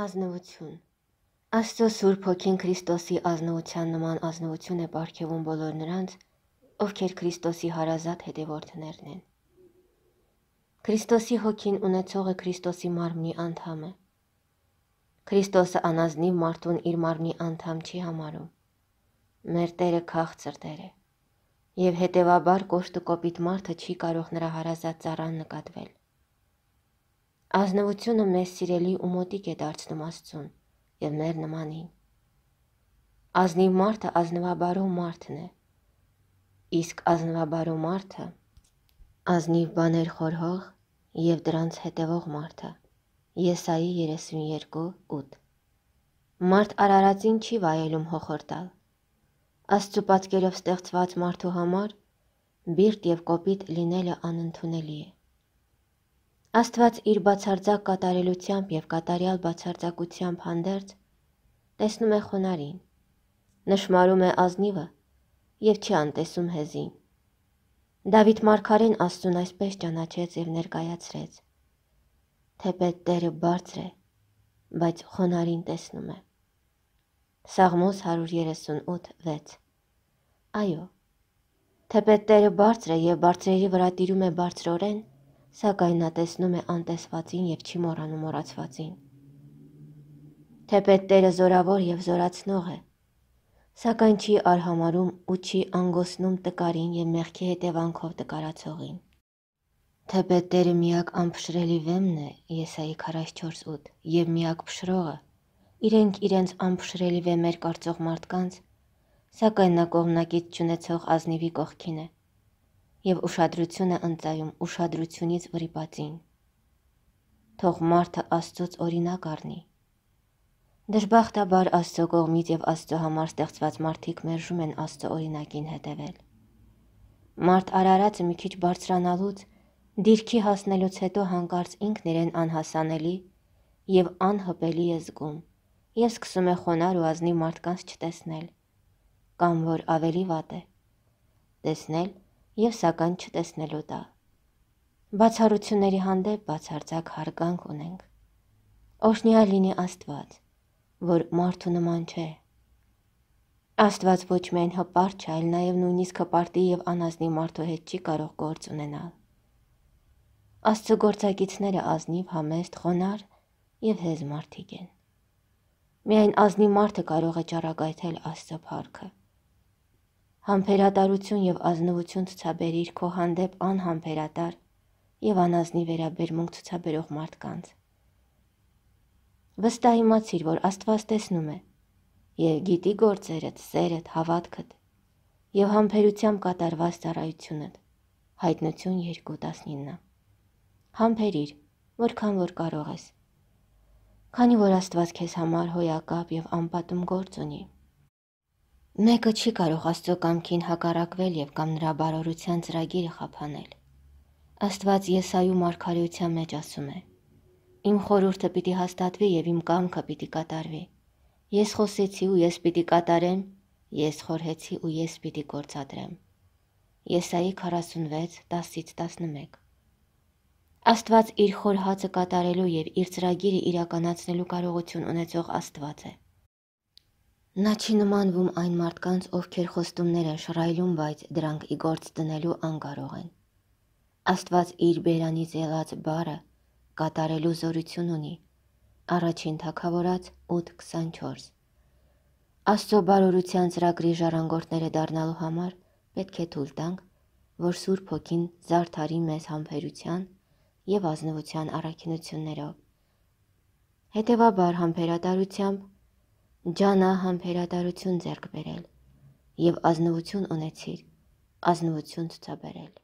Ազնվություն Աստծո Սուրբ Հոգին Քրիստոսի ազնվության նման ազնվություն է ապարգևում բոլոր նրանց, ովքեր Քրիստոսի հարազատ հետևորդներն են։ Քրիստոսի Հոգին ունեցողը Քրիստոսի մարմնի անդամ է։ Քրիստոսը անազնիվ մարդուն իր մարմնի անդամ չի համարում։ Մեր Տերը քաղցր Տեր է, եւ հետեւաբար կոշտ ու կոպիտ մարդը չի կարող նրա հարազատ ծառան նկատվել։ Ազնվությունը մեզ սիրելի ու մոտիկ է դարձնում Աստծուն եւ մեր նմանին։ Ազնիվ մարդը ազնվաբարո մարդն է։ Իսկ ազնվաբարո մարդը ազնիվ բաներ խորհող եւ դրանց հետևող մարդը։ Եսայի 32:8 Մարդ արարածին չի վայելում հոխորտալ։ Աստծո պատկերով ստեղծված մարդու համար բիրտ եւ կոպիտ լինելը անընդունելի է։ Աստված իր բացարձակ կատարելությամբ եւ կատարյալ բացարձակությամբ հանդերձ տեսնում է խոնարին, նշмарում է ազնիվը եւ չի անտեսում հեզին։ Դավիթ Մարգարեն Աստծուն այսպես ճանաչեց եւ ներկայացրեց. Թեպետ Տերը բարձր է, բայց խոնարին տեսնում է։ Սաղմոս 138:6 Այո, թեպետ Տերը բարձր է եւ բարձրերի վրա տիրում է բարձրորեն սակայն նա տեսնում է անտեսվածին եւ չի մոռանում մոռացվածին։ Թեպետ Տերը զորավոր եւ զորացնող է, սակայն չի արհամարում ու չի անգոսնում տկարին եւ մեղքի հետևանքով տկարացողին։ Թեպետ Տերը միակ անփշրելի վեմն է Եսայի 44:8 եւ միակ փշրողը։ Իրենք իրենց անփշրելի վեմեր կարծող մարդկանց, սակայն նա կողմնակից ճանաչող ազնիվի կողքին է եւ ուշադրությունը ընծայում ուշադրությունից վրիպածին։ Թող մարդը Աստծոց օրինակ առնի։ Դժբախտաբար Աստծո կողմից եւ Աստծո համար ստեղծված մարդիկ մերժում են Աստծո օրինակին հետևել։ Մարդ արարածը մի քիչ բարձրանալուց դիրքի հասնելուց հետո հանկարծ ինքն իրեն անհասանելի եւ անհպելի է զգում եւ սկսում է խոնար ու ազնի մարդկանց չտեսնել կամ որ ավելի վատ է տեսնել եւ սական չտեսնելու դա։ Բացառությունների հանդեպ բացարձակ հարգանք ունենք։ Օշնյա լինի Աստված, որ մարդու նման չէ։ Աստված ոչ միայն հպարտ չէ, այլ նաև նույնիսկ հպարտի եւ անազնի մարդու հետ չի կարող գործ ունենալ։ Աստծո գործակիցները ազնիվ, համեստ, խոնար եւ հեզ մարդիկ են։ Միայն ազնի մարդը կարող է ճառագայթել Աստծո փառքը։ Համբերատարություն եւ ազնվություն ցուցաբերիր քո հանդեպ անհամբերատար եւ անազնի վերաբերմունք ցուցաբերող մարդկանց։ Վստահ իմացիր, որ Աստված տեսնում է եւ գիտի գործերդ, սերդ, հավատքդ եւ համբերությամբ կատարված ծառայությունդ։ Հայտնություն 2:19։ Համբերիր, որքան որ կարող ես։ Քանի որ Աստված քեզ համար հոյակապ եւ անպատում գործ ունի, Մեկը չի կարող Աստծո կամքին հակառակվել եւ կամ նրա բարօրության ծրագիրը խափանել։ Աստված Եսայու մարգարեության մեջ ասում է. Իմ խորհուրդը պիտի հաստատվի եւ իմ կամքը պիտի կատարվի։ Ես խոսեցի ու ես պիտի կատարեմ, ես խորհեցի ու ես պիտի գործադրեմ։ Եսայի 46:10-11 Աստված իր խորհածը կատարելու եւ իր ծրագիրը իրականացնելու կարողություն ունեցող Աստված է։ Նա չի նմանվում այն մարդկանց, ովքեր խոստումներ են շռայլում, բայց դրանք ի գործ դնելու անկարող են։ Աստված իր բերանից ելած բարը կատարելու զորություն ունի։ Առաջին թակավորած 8:24։ Աստծո բարորության ծրագրի ժառանգորդները դառնալու համար պետք է թույլ տանք, որ Սուրբ Հոգին զարթարի մեզ համբերության եւ ազնվության առաքինություններով։ Հետևաբար համբերատարությամբ ջանահամ հերատարություն ձեռք բերել եւ ազնվություն ունեցիր, ազնվություն ցուցաբերել։